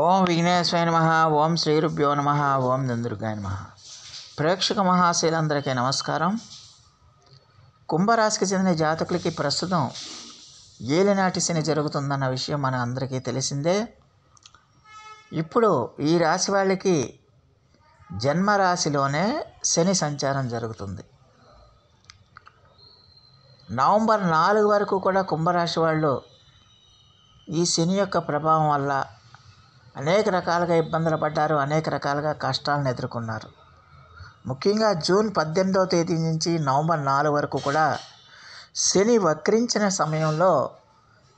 ఓం విఘ్నేశ్వరాయ నమ ఓం శ్రీరుభ్యో నమ ఓం దుందుర్గాయ నమ ప్రేక్షక మహాశీలందరికీ నమస్కారం కుంభరాశికి చెందిన జాతకులకి ప్రస్తుతం ఏలినాటి శని జరుగుతుందన్న విషయం మన అందరికీ తెలిసిందే ఇప్పుడు ఈ రాశి వాళ్ళకి జన్మరాశిలోనే శని సంచారం జరుగుతుంది నవంబర్ నాలుగు వరకు కూడా కుంభరాశి వాళ్ళు ఈ శని యొక్క ప్రభావం వల్ల అనేక రకాలుగా ఇబ్బందులు పడ్డారు అనేక రకాలుగా కష్టాలను ఎదుర్కొన్నారు ముఖ్యంగా జూన్ పద్దెనిమిదవ తేదీ నుంచి నవంబర్ నాలుగు వరకు కూడా శని వక్రించిన సమయంలో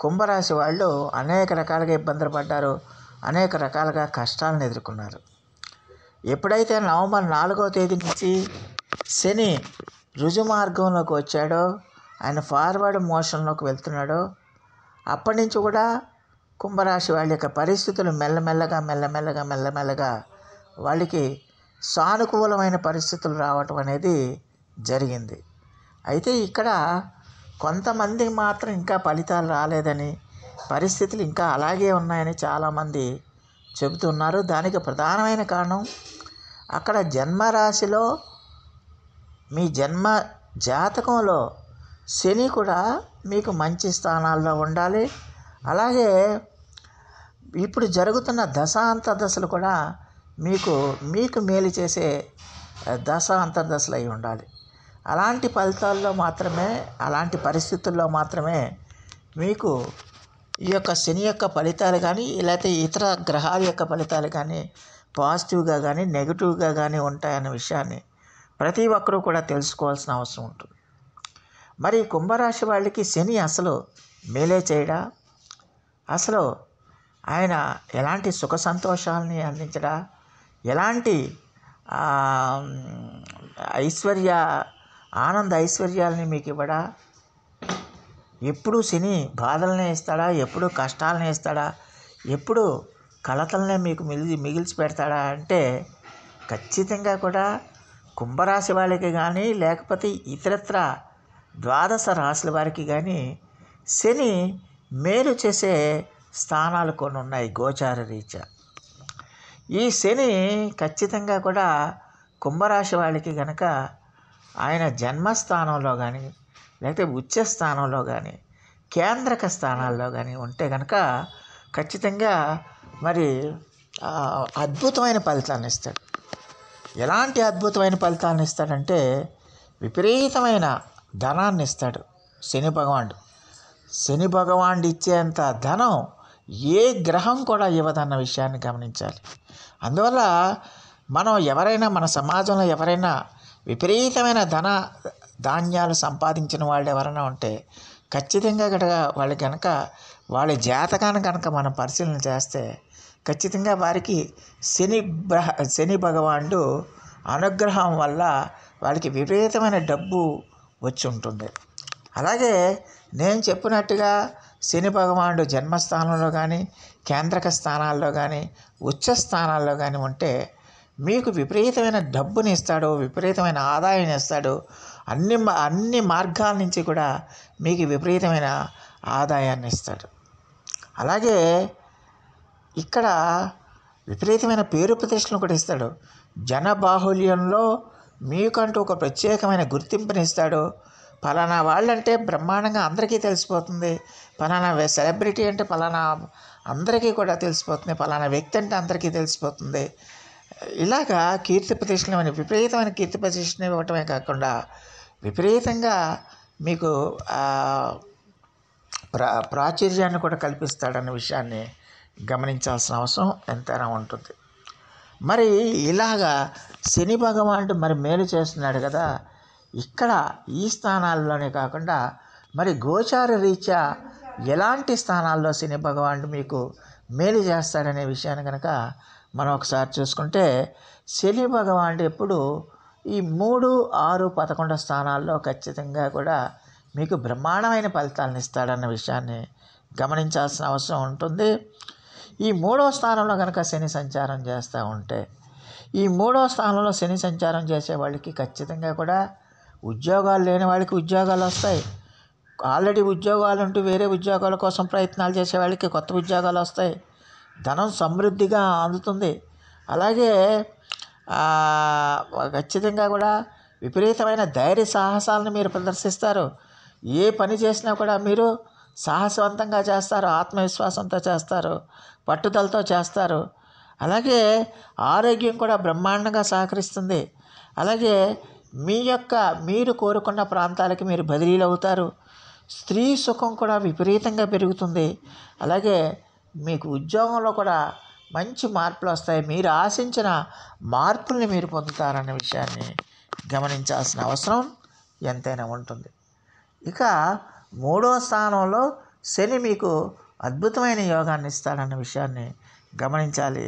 కుంభరాశి వాళ్ళు అనేక రకాలుగా ఇబ్బందులు పడ్డారు అనేక రకాలుగా కష్టాలను ఎదుర్కొన్నారు ఎప్పుడైతే నవంబర్ నాలుగవ తేదీ నుంచి శని రుజుమార్గంలోకి వచ్చాడో ఆయన ఫార్వర్డ్ మోషన్లోకి వెళ్తున్నాడో అప్పటి నుంచి కూడా కుంభరాశి వాళ్ళ యొక్క పరిస్థితులు మెల్లమెల్లగా మెల్లమెల్లగా మెల్లమెల్లగా వాళ్ళకి సానుకూలమైన పరిస్థితులు రావటం అనేది జరిగింది అయితే ఇక్కడ కొంతమంది మాత్రం ఇంకా ఫలితాలు రాలేదని పరిస్థితులు ఇంకా అలాగే ఉన్నాయని చాలామంది చెబుతున్నారు దానికి ప్రధానమైన కారణం అక్కడ జన్మరాశిలో మీ జన్మ జాతకంలో శని కూడా మీకు మంచి స్థానాల్లో ఉండాలి అలాగే ఇప్పుడు జరుగుతున్న దశ అంతర్దశలు కూడా మీకు మీకు మేలు చేసే దశ అంతర్దశలు అయి ఉండాలి అలాంటి ఫలితాల్లో మాత్రమే అలాంటి పరిస్థితుల్లో మాత్రమే మీకు ఈ యొక్క శని యొక్క ఫలితాలు కానీ లేకపోతే ఇతర గ్రహాల యొక్క ఫలితాలు కానీ పాజిటివ్గా కానీ నెగిటివ్గా కానీ ఉంటాయన్న విషయాన్ని ప్రతి ఒక్కరూ కూడా తెలుసుకోవాల్సిన అవసరం ఉంటుంది మరి కుంభరాశి వాళ్ళకి శని అసలు మేలే చేయడా అసలు ఆయన ఎలాంటి సుఖ సంతోషాలని అందించడా ఎలాంటి ఐశ్వర్య ఆనంద ఐశ్వర్యాలని మీకు ఇవ్వడా ఎప్పుడు శని బాధలనే ఇస్తాడా ఎప్పుడు కష్టాలని ఇస్తాడా ఎప్పుడు కలతలనే మీకు మిగిలి మిగిల్చి పెడతాడా అంటే ఖచ్చితంగా కూడా కుంభరాశి వాళ్ళకి కానీ లేకపోతే ఇతరత్ర ద్వాదశ రాశుల వారికి కానీ శని మేలు చేసే స్థానాలు కొన్ని ఉన్నాయి గోచార రీత్యా ఈ శని ఖచ్చితంగా కూడా కుంభరాశి వాళ్ళకి కనుక ఆయన జన్మస్థానంలో కానీ లేకపోతే ఉచ్చ స్థానంలో కానీ కేంద్రక స్థానాల్లో కానీ ఉంటే కనుక ఖచ్చితంగా మరి అద్భుతమైన ఫలితాన్ని ఇస్తాడు ఎలాంటి అద్భుతమైన ఫలితాన్ని ఇస్తాడంటే విపరీతమైన ధనాన్ని ఇస్తాడు శని భగవానుడు శని భగవానుడు ఇచ్చేంత ధనం ఏ గ్రహం కూడా ఇవ్వదన్న విషయాన్ని గమనించాలి అందువల్ల మనం ఎవరైనా మన సమాజంలో ఎవరైనా విపరీతమైన ధన ధాన్యాలు సంపాదించిన వాళ్ళు ఎవరైనా ఉంటే ఖచ్చితంగా గనక వాళ్ళు కనుక వాళ్ళ జాతకాన్ని కనుక మనం పరిశీలన చేస్తే ఖచ్చితంగా వారికి శని గ్రహ శని భగవానుడు అనుగ్రహం వల్ల వాళ్ళకి విపరీతమైన డబ్బు వచ్చి ఉంటుంది అలాగే నేను చెప్పినట్టుగా శని భగవానుడు జన్మస్థానంలో కానీ కేంద్రక స్థానాల్లో కానీ ఉచ్చ స్థానాల్లో కానీ ఉంటే మీకు విపరీతమైన డబ్బుని ఇస్తాడు విపరీతమైన ఆదాయం ఇస్తాడు అన్ని అన్ని మార్గాల నుంచి కూడా మీకు విపరీతమైన ఆదాయాన్ని ఇస్తాడు అలాగే ఇక్కడ విపరీతమైన పేరు ప్రతిష్టలను కూడా ఇస్తాడు జనబాహుల్యంలో మీకంటూ ఒక ప్రత్యేకమైన గుర్తింపుని ఇస్తాడు పలానా వాళ్ళంటే బ్రహ్మాండంగా అందరికీ తెలిసిపోతుంది పలానా సెలబ్రిటీ అంటే పలానా అందరికీ కూడా తెలిసిపోతుంది పలానా వ్యక్తి అంటే అందరికీ తెలిసిపోతుంది ఇలాగా కీర్తి ప్రతిష్టలు అని విపరీతమైన కీర్తి ప్రతిష్టలు ఇవ్వటమే కాకుండా విపరీతంగా మీకు ప్రా ప్రాచుర్యాన్ని కూడా కల్పిస్తాడన్న విషయాన్ని గమనించాల్సిన అవసరం ఎంతైనా ఉంటుంది మరి ఇలాగా శని భగవానుడు మరి మేలు చేస్తున్నాడు కదా ఇక్కడ ఈ స్థానాల్లోనే కాకుండా మరి గోచార రీత్యా ఎలాంటి స్థానాల్లో శని భగవానుడు మీకు మేలు చేస్తాడనే విషయాన్ని కనుక మనం ఒకసారి చూసుకుంటే శని భగవానుడు ఎప్పుడు ఈ మూడు ఆరు పదకొండు స్థానాల్లో ఖచ్చితంగా కూడా మీకు బ్రహ్మాండమైన ఫలితాలను ఇస్తాడన్న విషయాన్ని గమనించాల్సిన అవసరం ఉంటుంది ఈ మూడో స్థానంలో కనుక శని సంచారం చేస్తూ ఉంటే ఈ మూడో స్థానంలో శని సంచారం చేసే వాళ్ళకి ఖచ్చితంగా కూడా ఉద్యోగాలు లేని వాళ్ళకి ఉద్యోగాలు వస్తాయి ఆల్రెడీ ఉద్యోగాలు ఉంటూ వేరే ఉద్యోగాల కోసం ప్రయత్నాలు చేసే వాళ్ళకి కొత్త ఉద్యోగాలు వస్తాయి ధనం సమృద్ధిగా అందుతుంది అలాగే ఖచ్చితంగా కూడా విపరీతమైన ధైర్య సాహసాలను మీరు ప్రదర్శిస్తారు ఏ పని చేసినా కూడా మీరు సాహసవంతంగా చేస్తారు ఆత్మవిశ్వాసంతో చేస్తారు పట్టుదలతో చేస్తారు అలాగే ఆరోగ్యం కూడా బ్రహ్మాండంగా సహకరిస్తుంది అలాగే మీ యొక్క మీరు కోరుకున్న ప్రాంతాలకి మీరు బదిలీలు అవుతారు స్త్రీ సుఖం కూడా విపరీతంగా పెరుగుతుంది అలాగే మీకు ఉద్యోగంలో కూడా మంచి మార్పులు వస్తాయి మీరు ఆశించిన మార్పుల్ని మీరు పొందుతారన్న విషయాన్ని గమనించాల్సిన అవసరం ఎంతైనా ఉంటుంది ఇక మూడో స్థానంలో శని మీకు అద్భుతమైన యోగాన్ని ఇస్తాడన్న విషయాన్ని గమనించాలి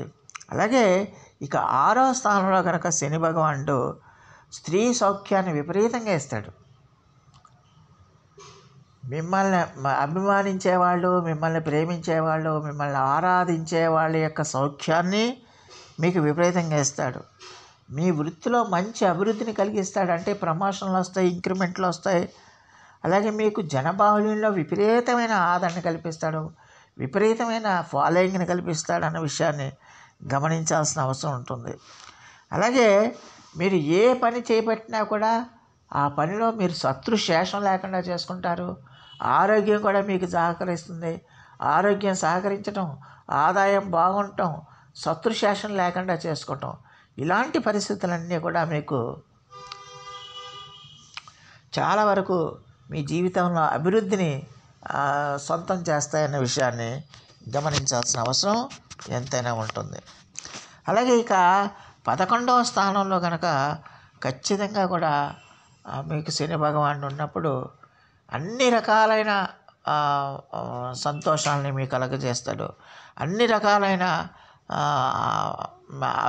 అలాగే ఇక ఆరో స్థానంలో కనుక శని భగవానుడు స్త్రీ సౌఖ్యాన్ని విపరీతంగా ఇస్తాడు మిమ్మల్ని అభిమానించేవాళ్ళు మిమ్మల్ని ప్రేమించేవాళ్ళు మిమ్మల్ని ఆరాధించే వాళ్ళ యొక్క సౌఖ్యాన్ని మీకు విపరీతంగా ఇస్తాడు మీ వృత్తిలో మంచి అభివృద్ధిని కలిగిస్తాడు అంటే ప్రమోషన్లు వస్తాయి ఇంక్రిమెంట్లు వస్తాయి అలాగే మీకు జనబాహుళ్యంలో విపరీతమైన ఆదరణ కల్పిస్తాడు విపరీతమైన ఫాలోయింగ్ని కల్పిస్తాడు అన్న విషయాన్ని గమనించాల్సిన అవసరం ఉంటుంది అలాగే మీరు ఏ పని చేపట్టినా కూడా ఆ పనిలో మీరు శత్రు శేషం లేకుండా చేసుకుంటారు ఆరోగ్యం కూడా మీకు సహకరిస్తుంది ఆరోగ్యం సహకరించడం ఆదాయం బాగుండటం శత్రుశేషం లేకుండా చేసుకోవటం ఇలాంటి పరిస్థితులన్నీ కూడా మీకు చాలా వరకు మీ జీవితంలో అభివృద్ధిని సొంతం చేస్తాయన్న విషయాన్ని గమనించాల్సిన అవసరం ఎంతైనా ఉంటుంది అలాగే ఇక పదకొండవ స్థానంలో కనుక ఖచ్చితంగా కూడా మీకు శని భగవానుడు ఉన్నప్పుడు అన్ని రకాలైన సంతోషాలని మీకు కలగజేస్తాడు అన్ని రకాలైన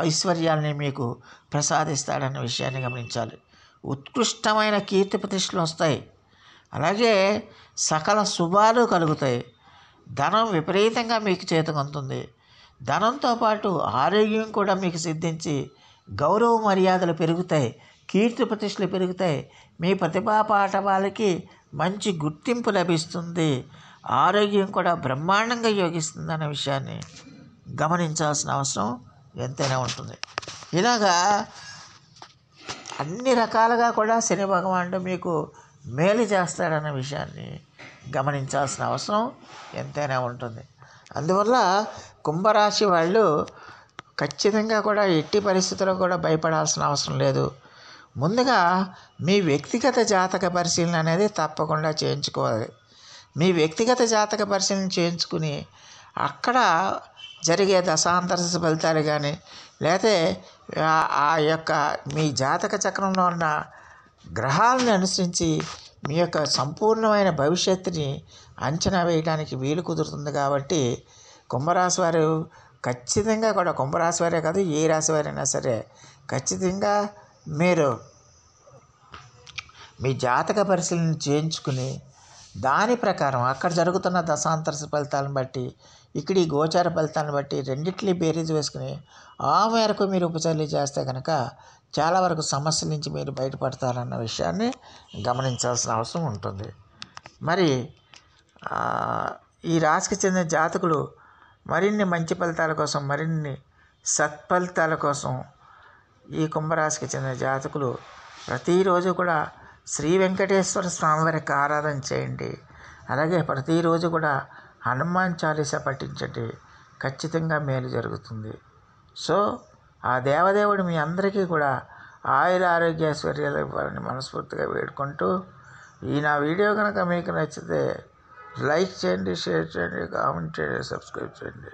ఐశ్వర్యాలని మీకు ప్రసాదిస్తాడన్న విషయాన్ని గమనించాలి ఉత్కృష్టమైన కీర్తి ప్రతిష్టలు వస్తాయి అలాగే సకల శుభాలు కలుగుతాయి ధనం విపరీతంగా మీకు చేతికి ధనంతో పాటు ఆరోగ్యం కూడా మీకు సిద్ధించి గౌరవ మర్యాదలు పెరుగుతాయి కీర్తి ప్రతిష్టలు పెరుగుతాయి మీ ప్రతిభా వాళ్ళకి మంచి గుర్తింపు లభిస్తుంది ఆరోగ్యం కూడా బ్రహ్మాండంగా యోగిస్తుంది అనే విషయాన్ని గమనించాల్సిన అవసరం ఎంతైనా ఉంటుంది ఇలాగా అన్ని రకాలుగా కూడా శని భగవానుడు మీకు మేలు చేస్తాడన్న విషయాన్ని గమనించాల్సిన అవసరం ఎంతైనా ఉంటుంది అందువల్ల కుంభరాశి వాళ్ళు ఖచ్చితంగా కూడా ఎట్టి పరిస్థితుల్లో కూడా భయపడాల్సిన అవసరం లేదు ముందుగా మీ వ్యక్తిగత జాతక పరిశీలన అనేది తప్పకుండా చేయించుకోవాలి మీ వ్యక్తిగత జాతక పరిశీలన చేయించుకుని అక్కడ జరిగే దశాంతర ఫలితాలు కానీ లేతే ఆ యొక్క మీ జాతక చక్రంలో ఉన్న గ్రహాలను అనుసరించి మీ యొక్క సంపూర్ణమైన భవిష్యత్తుని అంచనా వేయడానికి వీలు కుదురుతుంది కాబట్టి కుంభరాశి వారు ఖచ్చితంగా కూడా కుంభరాశి వారే కాదు ఏ రాశి వారైనా సరే ఖచ్చితంగా మీరు మీ జాతక పరిశీలన చేయించుకుని దాని ప్రకారం అక్కడ జరుగుతున్న దశాంతర ఫలితాలను బట్టి ఇక్కడ ఈ గోచార ఫలితాలను బట్టి రెండింటినీ బేరీజ్ వేసుకుని ఆ మేరకు మీరు ఉపచర్యలు చేస్తే కనుక చాలా వరకు సమస్యల నుంచి మీరు బయటపడతారన్న విషయాన్ని గమనించాల్సిన అవసరం ఉంటుంది మరి ఈ రాశికి చెందిన జాతకులు మరిన్ని మంచి ఫలితాల కోసం మరిన్ని సత్ఫలితాల కోసం ఈ కుంభరాశికి చెందిన జాతకులు ప్రతిరోజు కూడా శ్రీ వెంకటేశ్వర స్వామి వారికి ఆరాధన చేయండి అలాగే ప్రతిరోజు కూడా హనుమాన్ చాలీసా పఠించండి ఖచ్చితంగా మేలు జరుగుతుంది సో ఆ దేవదేవుడు మీ అందరికీ కూడా ఆయుర ఆరోగ్య ఐశ్వర్యాలు ఇవ్వాలని మనస్ఫూర్తిగా వేడుకుంటూ ఈ నా వీడియో కనుక మీకు నచ్చితే లైక్ చేయండి షేర్ చేయండి కామెంట్ చేయండి సబ్స్క్రైబ్ చేయండి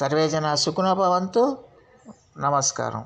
సర్వేజన సుఖనభవంతు నమస్కారం